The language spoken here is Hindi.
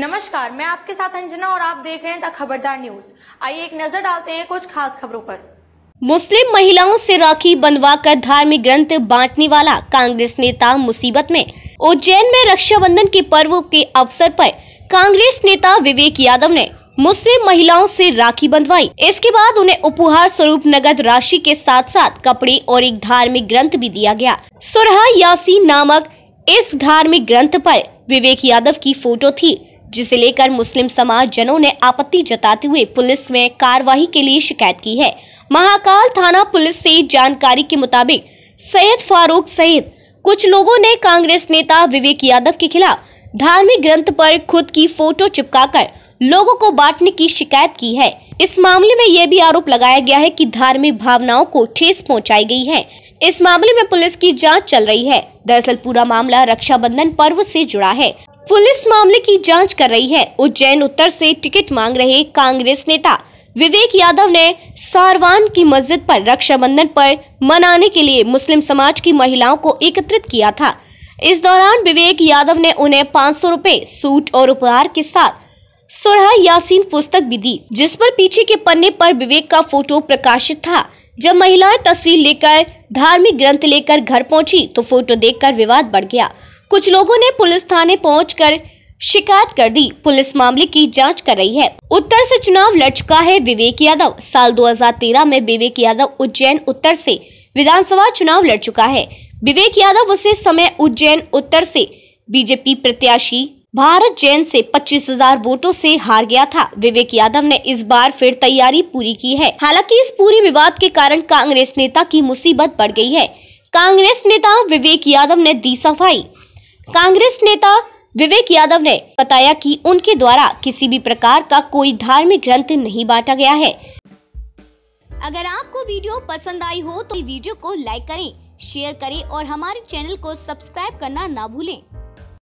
नमस्कार मैं आपके साथ अंजना और आप देख रहे हैं द खबरदार न्यूज आइए एक नजर डालते हैं कुछ खास खबरों पर मुस्लिम महिलाओं से राखी बंधवाकर धार्मिक ग्रंथ बांटने वाला कांग्रेस नेता मुसीबत में उज्जैन में रक्षाबंधन के पर्व के अवसर पर कांग्रेस नेता विवेक यादव ने मुस्लिम महिलाओं से राखी बंधवाई इसके बाद उन्हें उपहार स्वरूप नगद राशि के साथ साथ कपड़े और एक धार्मिक ग्रंथ भी दिया गया सुरहा यासी नामक इस धार्मिक ग्रंथ पर विवेक यादव की फोटो थी जिसे लेकर मुस्लिम समाज जनों ने आपत्ति जताते हुए पुलिस में कार्रवाई के लिए शिकायत की है महाकाल थाना पुलिस से जानकारी के मुताबिक सैयद फारूक सहित कुछ लोगों ने कांग्रेस नेता विवेक यादव के खिलाफ धार्मिक ग्रंथ पर खुद की फोटो चिपकाकर लोगों को बांटने की शिकायत की है इस मामले में यह भी आरोप लगाया गया है कि धार्मिक भावनाओं को ठेस पहुंचाई गई है इस मामले में पुलिस की जांच चल रही है दरअसल पूरा मामला रक्षाबंधन पर्व से जुड़ा है पुलिस मामले की जांच कर रही है उज्जैन उत्तर से टिकट मांग रहे कांग्रेस नेता विवेक यादव ने सारवान की मस्जिद पर रक्षाबंधन पर मनाने के लिए मुस्लिम समाज की महिलाओं को एकत्रित किया था इस दौरान विवेक यादव ने उन्हें पाँच सौ सूट और उपहार के साथ सुरह यासीन पुस्तक भी दी जिस पर पीछे के पन्ने पर विवेक का फोटो प्रकाशित था जब महिलाएं तस्वीर लेकर धार्मिक ग्रंथ लेकर घर पहुंची तो फोटो देखकर विवाद बढ़ गया कुछ लोगों ने पुलिस थाने पहुंचकर शिकायत कर दी पुलिस मामले की जांच कर रही है उत्तर से चुनाव लड़ चुका है विवेक यादव साल 2013 में विवेक यादव उज्जैन उत्तर से विधानसभा चुनाव लड़ चुका है विवेक यादव उसे समय उज्जैन उत्तर से बीजेपी प्रत्याशी भारत जैन से 25,000 वोटों से हार गया था विवेक यादव ने इस बार फिर तैयारी पूरी की है हालांकि इस पूरे विवाद के कारण कांग्रेस नेता की मुसीबत बढ़ गई है कांग्रेस नेता विवेक यादव ने दी सफाई कांग्रेस नेता विवेक यादव ने बताया कि उनके द्वारा किसी भी प्रकार का कोई धार्मिक ग्रंथ नहीं बांटा गया है अगर आपको वीडियो पसंद आई हो तो वीडियो को लाइक करें शेयर करें और हमारे चैनल को सब्सक्राइब करना ना भूलें